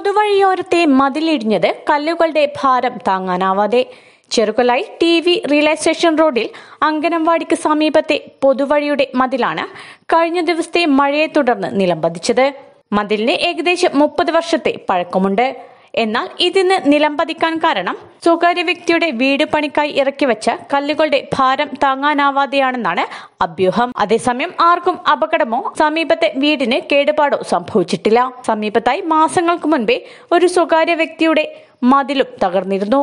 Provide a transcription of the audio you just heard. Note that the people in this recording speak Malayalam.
പൊതുവഴിയോരത്തെ മതിലിടിഞ്ഞത് കല്ലുകളുടെ ഭാരം താങ്ങാനാവാതെ Cherukolayi T V relay station റോഡിൽ അങ്കനവാടിക്ക് സമീപത്തെ പൊതുവഴിയുടെ മതിലാണ് കഴിഞ്ഞ ദിവസത്തെ മഴയെ തുടർന്ന് നിലംപതിച്ചത് മതിലിന് ഏകദേശം മുപ്പത് വർഷത്തെ പഴക്കമുണ്ട് എന്നാൽ ഇതിന് നിലംപതിക്കാൻ കാരണം സ്വകാര്യ വ്യക്തിയുടെ വീട് പണിക്കായി വെച്ച കല്ലുകളുടെ ഭാരം താങ്ങാനാവാതെയാണെന്നാണ് അഭ്യൂഹം അതേസമയം ആർക്കും അപകടമോ സമീപത്തെ വീടിന് കേടുപാടോ സംഭവിച്ചിട്ടില്ല സമീപത്തായി മാസങ്ങൾക്ക് മുൻപേ ഒരു സ്വകാര്യ വ്യക്തിയുടെ മതിലും തകർന്നിരുന്നു